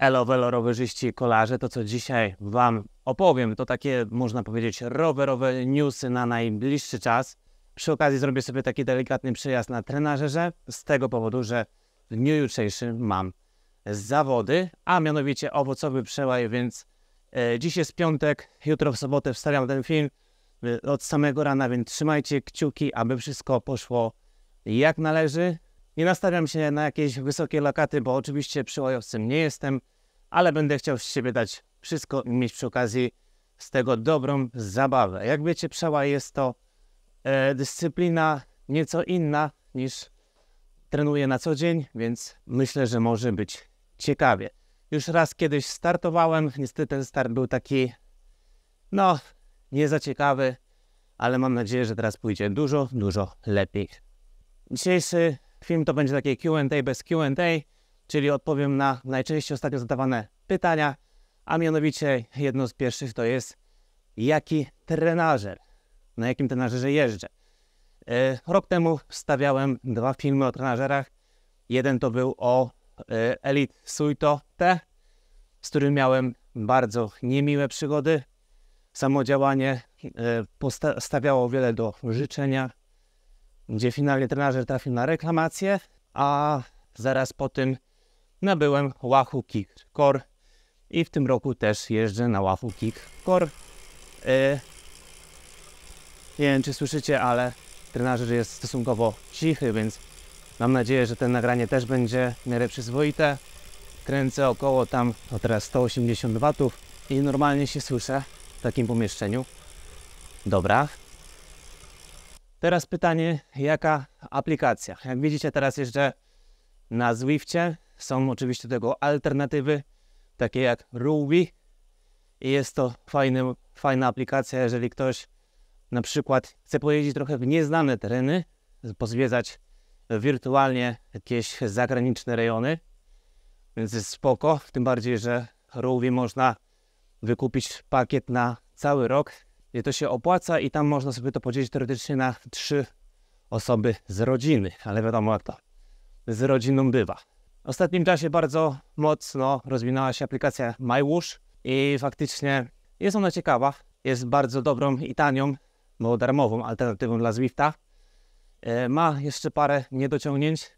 Elo, velo, rowerzyści, kolarze, to co dzisiaj Wam opowiem, to takie, można powiedzieć, rowerowe newsy na najbliższy czas. Przy okazji zrobię sobie taki delikatny przejazd na trenażerze, z tego powodu, że w dniu jutrzejszym mam zawody, a mianowicie owocowy przełaj, więc e, dziś jest piątek, jutro w sobotę wstawiam ten film e, od samego rana, więc trzymajcie kciuki, aby wszystko poszło jak należy. Nie nastawiam się na jakieś wysokie lokaty, bo oczywiście przyłajowcem nie jestem, ale będę chciał z siebie dać wszystko i mieć przy okazji z tego dobrą zabawę. Jak wiecie, przełaj jest to e, dyscyplina nieco inna niż trenuję na co dzień, więc myślę, że może być ciekawie. Już raz kiedyś startowałem, niestety ten start był taki, no, nie za ciekawy, ale mam nadzieję, że teraz pójdzie dużo, dużo lepiej. Dzisiejszy Film to będzie takie QA bez QA, czyli odpowiem na najczęściej ostatnio zadawane pytania, a mianowicie jedno z pierwszych to jest jaki trenażer, na jakim trenażerze jeżdżę. E, rok temu stawiałem dwa filmy o trenażerach. Jeden to był o e, Elite Suito T, z którym miałem bardzo niemiłe przygody. Samo działanie e, stawiało wiele do życzenia gdzie finalnie trenażer trafił na reklamację, a zaraz po tym nabyłem Wahoo Kick Core i w tym roku też jeżdżę na Wahoo Kick Core. E, nie wiem, czy słyszycie, ale trenażer jest stosunkowo cichy, więc mam nadzieję, że ten nagranie też będzie w miarę przyzwoite. Kręcę około tam, no teraz 180 W i normalnie się słyszę w takim pomieszczeniu. Dobra, Teraz pytanie, jaka aplikacja? Jak widzicie, teraz jeszcze na Zwifcie są oczywiście tego alternatywy, takie jak Ruby. I jest to fajny, fajna aplikacja, jeżeli ktoś na przykład chce pojeździć trochę w nieznane tereny, pozwiedzać wirtualnie jakieś zagraniczne rejony. Więc jest spoko, tym bardziej, że Ruby można wykupić pakiet na cały rok i to się opłaca i tam można sobie to podzielić teoretycznie na trzy osoby z rodziny, ale wiadomo jak to z rodziną bywa. W ostatnim czasie bardzo mocno rozwinęła się aplikacja MyWoosh i faktycznie jest ona ciekawa, jest bardzo dobrą i tanią, bo darmową alternatywą dla Zwifta. E, ma jeszcze parę niedociągnięć.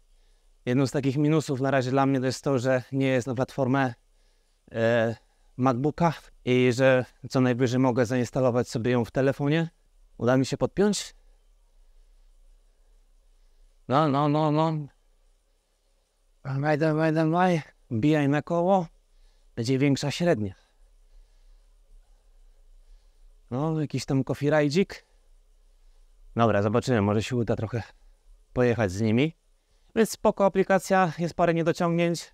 Jedną z takich minusów na razie dla mnie to jest to, że nie jest na platformę e, MacBooka, i że co najwyżej mogę zainstalować sobie ją w telefonie. Uda mi się podpiąć? No, no, no, no. Majdan, majdan, maj. Bijaj na koło. Będzie większa średnia. No, jakiś tam kofirajdzik. Dobra, zobaczymy. Może się uda trochę pojechać z nimi. Więc spoko aplikacja. Jest parę niedociągnięć.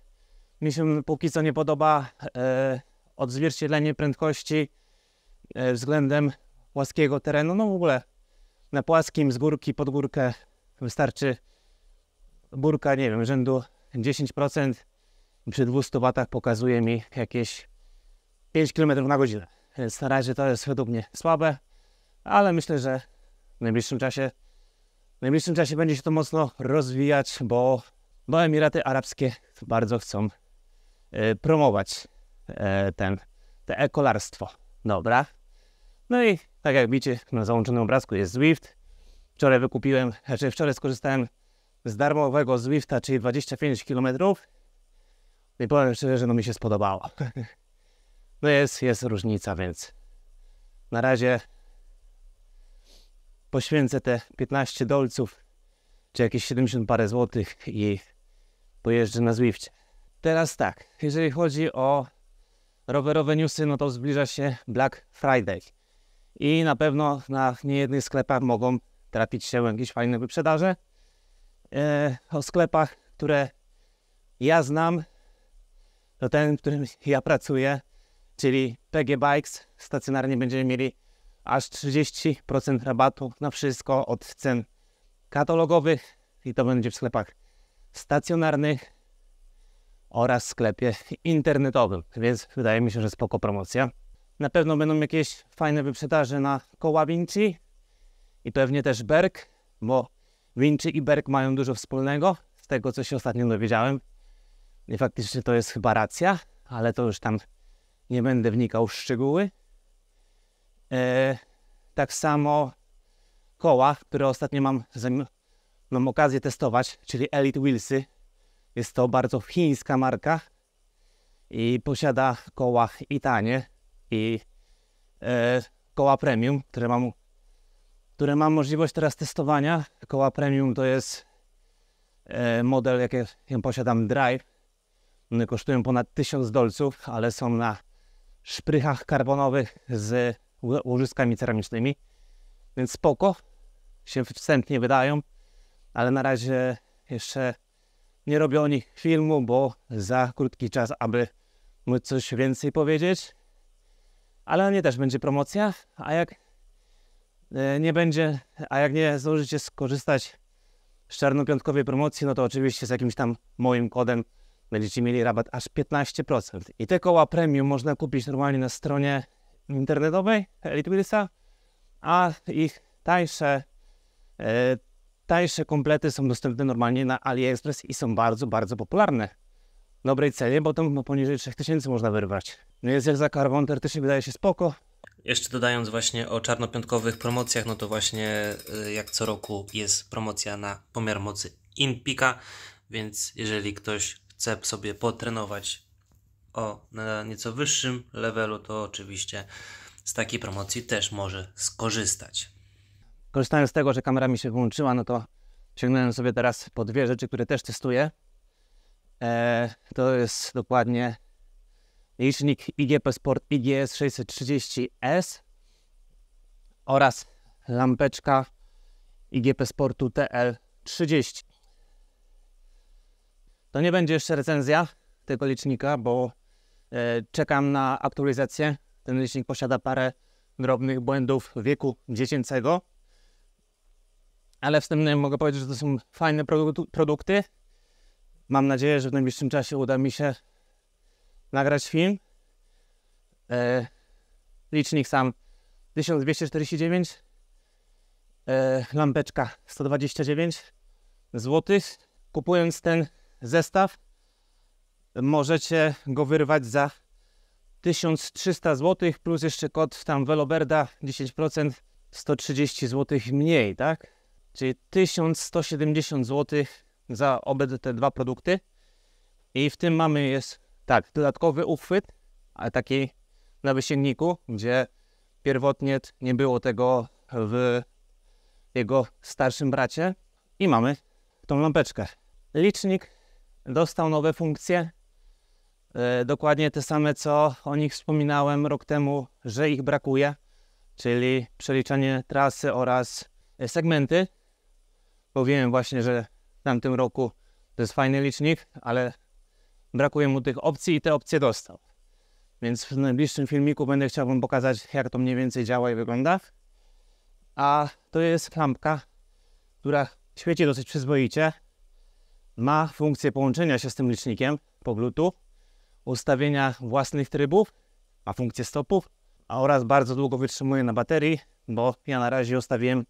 Mi się póki co nie podoba. Yy odzwierciedlenie prędkości e, względem płaskiego terenu. No w ogóle na płaskim z górki pod górkę wystarczy burka, nie wiem, rzędu 10% przy 200 watach pokazuje mi jakieś 5 km na godzinę. Więc na razie to jest według mnie słabe, ale myślę, że w najbliższym czasie w najbliższym czasie będzie się to mocno rozwijać, bo, bo Emiraty Arabskie bardzo chcą e, promować E, ten, te e-kolarstwo. Dobra. No i tak jak widzicie, na załączonym obrazku jest Zwift. Wczoraj wykupiłem, znaczy wczoraj skorzystałem z darmowego Zwifta, czyli 25 km. I powiem szczerze, że no mi się spodobało. No jest, jest różnica, więc na razie poświęcę te 15 dolców, czy jakieś 70 parę złotych i pojeżdżę na Zwifcie. Teraz tak, jeżeli chodzi o rowerowe newsy, no to zbliża się Black Friday. I na pewno na niejednych sklepach mogą trafić się jakieś fajne wyprzedaże. E, o sklepach, które ja znam, to ten, w którym ja pracuję, czyli PG Bikes, stacjonarnie będziemy mieli aż 30% rabatu na wszystko od cen katalogowych i to będzie w sklepach stacjonarnych, oraz sklepie internetowym, więc wydaje mi się, że spoko promocja. Na pewno będą jakieś fajne wyprzedaże na koła Vinci i pewnie też Berg, bo Vinci i Berg mają dużo wspólnego, z tego co się ostatnio dowiedziałem. I faktycznie to jest chyba racja, ale to już tam nie będę wnikał w szczegóły. Eee, tak samo koła, które ostatnio mam, mam okazję testować, czyli Elite Wheelsy, jest to bardzo chińska marka i posiada koła i tanie i e, koła premium, które mam, które mam możliwość teraz testowania. Koła premium to jest e, model, jaki ja posiadam Drive. One kosztują ponad 1000 dolców, ale są na szprychach karbonowych z łożyskami ceramicznymi. Więc spoko, się wstępnie wydają, ale na razie jeszcze nie robię o nich filmu, bo za krótki czas, aby móc coś więcej powiedzieć. Ale nie też będzie promocja, a jak e, nie będzie, a jak nie zdążycie skorzystać z czarnopiątkowej promocji, no to oczywiście z jakimś tam moim kodem będziecie mieli rabat aż 15%. I te koła premium można kupić normalnie na stronie internetowej Elite Wheelsa, a ich tańsze e, Tańsze komplety są dostępne normalnie na AliExpress i są bardzo, bardzo popularne. W dobrej cenie, bo tam poniżej 3000 można wyrwać. No jest jak za karbon, też wydaje się spoko. Jeszcze dodając właśnie o czarnopiątkowych promocjach, no to właśnie y, jak co roku jest promocja na pomiar mocy Inpika, więc jeżeli ktoś chce sobie potrenować o na nieco wyższym levelu, to oczywiście z takiej promocji też może skorzystać. Korzystając z tego, że kamera mi się wyłączyła, no to sięgnąłem sobie teraz po dwie rzeczy, które też testuję. E, to jest dokładnie licznik IGP Sport IGS 630S oraz lampeczka IGP Sportu TL30. To nie będzie jeszcze recenzja tego licznika, bo e, czekam na aktualizację. Ten licznik posiada parę drobnych błędów wieku dziecięcego ale wstępnie mogę powiedzieć, że to są fajne produkty. Mam nadzieję, że w najbliższym czasie uda mi się nagrać film. E, licznik sam 1249, e, lampeczka 129 zł. Kupując ten zestaw, możecie go wyrwać za 1300 zł plus jeszcze kod tam Veloberda 10%, 130 zł mniej, tak? czyli 1170 zł za obydwa te dwa produkty. I w tym mamy jest tak, dodatkowy uchwyt, ale taki na wysięgniku, gdzie pierwotnie nie było tego w jego starszym bracie. I mamy tą lampeczkę. Licznik dostał nowe funkcje, e, dokładnie te same, co o nich wspominałem rok temu, że ich brakuje, czyli przeliczanie trasy oraz segmenty. Powiem właśnie, że w tamtym roku to jest fajny licznik, ale brakuje mu tych opcji i te opcje dostał. Więc w najbliższym filmiku będę chciał Wam pokazać, jak to mniej więcej działa i wygląda. A to jest lampka, która świeci dosyć przyzwoicie. Ma funkcję połączenia się z tym licznikiem po Bluetooth, ustawienia własnych trybów, ma funkcję stopów a oraz bardzo długo wytrzymuje na baterii, bo ja na razie ustawiłem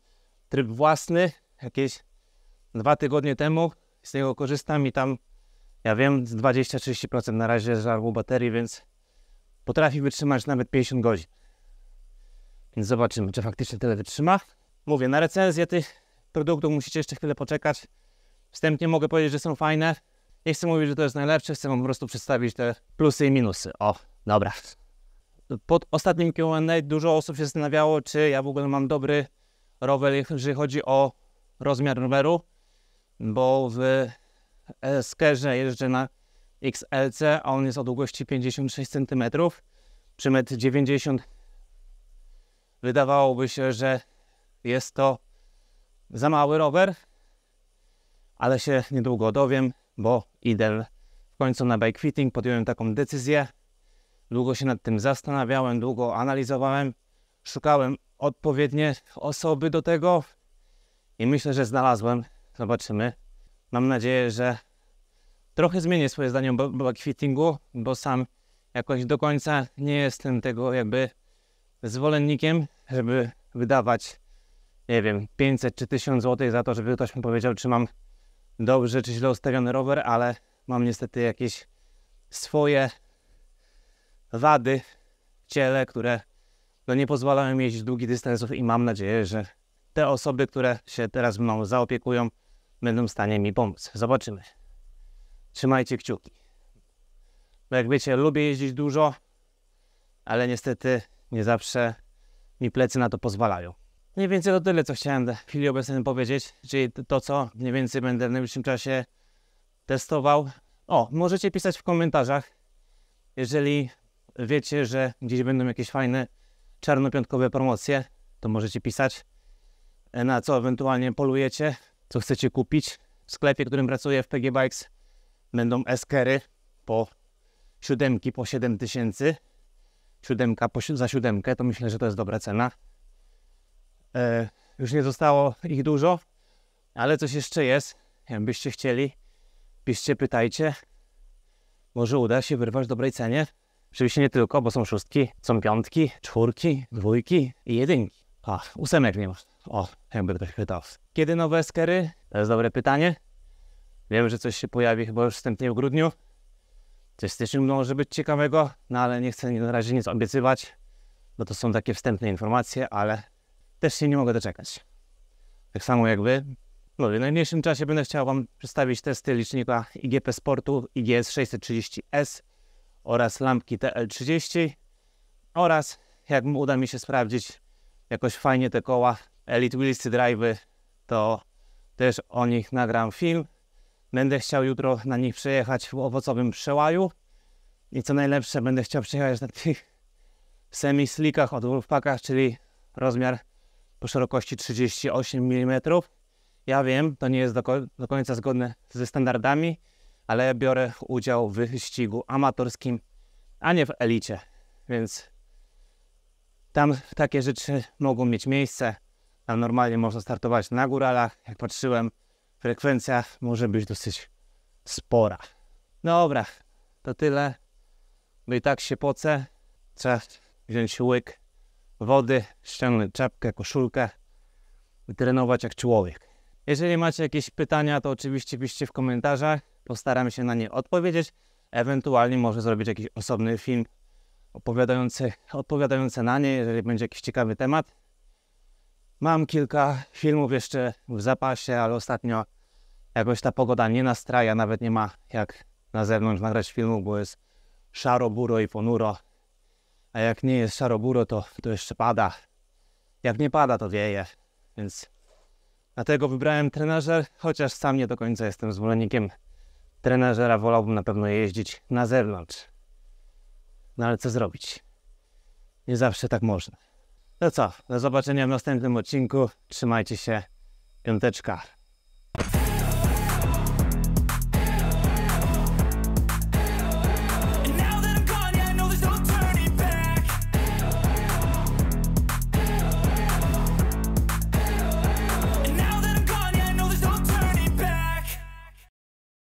tryb własny, jakieś dwa tygodnie temu, z niego korzystam i tam, ja wiem, 20-30% na razie żarło baterii, więc potrafi wytrzymać nawet 50 godzin. Więc zobaczymy, czy faktycznie tyle wytrzyma. Mówię, na recenzję tych produktów musicie jeszcze chwilę poczekać. Wstępnie mogę powiedzieć, że są fajne. Nie chcę mówić, że to jest najlepsze, chcę wam po prostu przedstawić te plusy i minusy. O, dobra. Pod ostatnim Q&A dużo osób się zastanawiało, czy ja w ogóle mam dobry rower, jeżeli chodzi o rozmiar roweru bo w Skerze jeżdżę na XLC, a on jest o długości 56 cm, przy 1,90 m. Wydawałoby się, że jest to za mały rower, ale się niedługo dowiem, bo idę w końcu na bike fitting, podjąłem taką decyzję. Długo się nad tym zastanawiałem, długo analizowałem, szukałem odpowiednie osoby do tego i myślę, że znalazłem Zobaczymy. Mam nadzieję, że trochę zmienię swoje zdanie o backfittingu, bo sam jakoś do końca nie jestem tego jakby zwolennikiem, żeby wydawać, nie wiem, 500 czy 1000 zł za to, żeby ktoś mi powiedział, czy mam dobrze czy źle ustawiony rower, ale mam niestety jakieś swoje wady w ciele, które no nie pozwalają jeździć długich dystansów i mam nadzieję, że te osoby, które się teraz mną zaopiekują, będą w stanie mi pomóc. Zobaczymy. Trzymajcie kciuki. Bo jak wiecie, lubię jeździć dużo, ale niestety nie zawsze mi plecy na to pozwalają. Mniej więcej to tyle, co chciałem w chwili obecnej powiedzieć, czyli to, co mniej więcej będę w najbliższym czasie testował. O, możecie pisać w komentarzach, jeżeli wiecie, że gdzieś będą jakieś fajne czarnopiątkowe promocje, to możecie pisać na co ewentualnie polujecie, co chcecie kupić. W sklepie, w którym pracuję w PG Bikes będą eskery po siódemki, po 7 tysięcy. Siódemka za siódemkę, to myślę, że to jest dobra cena. E, już nie zostało ich dużo, ale coś jeszcze jest. Jakbyście chcieli, piszcie, pytajcie. Może uda się wyrwać w dobrej cenie. Oczywiście nie tylko, bo są szóstki, są piątki, czwórki, dwójki i jedynki. A, ósemek nie masz. O, jakby ktoś pytał. Kiedy nowe eskery? To jest dobre pytanie. Wiem, że coś się pojawi chyba już wstępnie w grudniu. Coś w może być ciekawego, no ale nie chcę na razie nic obiecywać, bo to są takie wstępne informacje, ale też się nie mogę doczekać. Tak samo jak wy. No, w najmniejszym czasie będę chciał Wam przedstawić testy licznika IGP Sportu IGS 630S oraz lampki TL30 oraz jak uda mi się sprawdzić jakoś fajnie te koła Elite Willisy Drive, to też o nich nagram film. Będę chciał jutro na nich przejechać w owocowym przełaju. I co najlepsze, będę chciał przejechać na tych semi-slickach od Wolfpacka, czyli rozmiar po szerokości 38 mm. Ja wiem, to nie jest do, ko do końca zgodne ze standardami, ale biorę udział w wyścigu amatorskim, a nie w elicie. Więc tam takie rzeczy mogą mieć miejsce. Tam normalnie można startować na góralach. Jak patrzyłem, frekwencja może być dosyć spora. Dobra, to tyle. No i tak się poce. Trzeba wziąć łyk wody, ściągnąć czapkę, koszulkę i trenować jak człowiek. Jeżeli macie jakieś pytania, to oczywiście piszcie w komentarzach. Postaram się na nie odpowiedzieć. Ewentualnie może zrobić jakiś osobny film opowiadający, odpowiadający na nie, jeżeli będzie jakiś ciekawy temat. Mam kilka filmów jeszcze w zapasie, ale ostatnio jakoś ta pogoda nie nastraja, nawet nie ma jak na zewnątrz nagrać filmu, bo jest szaro, buro i ponuro. A jak nie jest szaro, buro, to, to jeszcze pada. Jak nie pada, to wieje. Więc dlatego wybrałem trenażer, chociaż sam nie do końca jestem zwolennikiem trenażera. Wolałbym na pewno jeździć na zewnątrz. No ale co zrobić? Nie zawsze tak można. No co, do zobaczenia w następnym odcinku. Trzymajcie się. Piąteczka.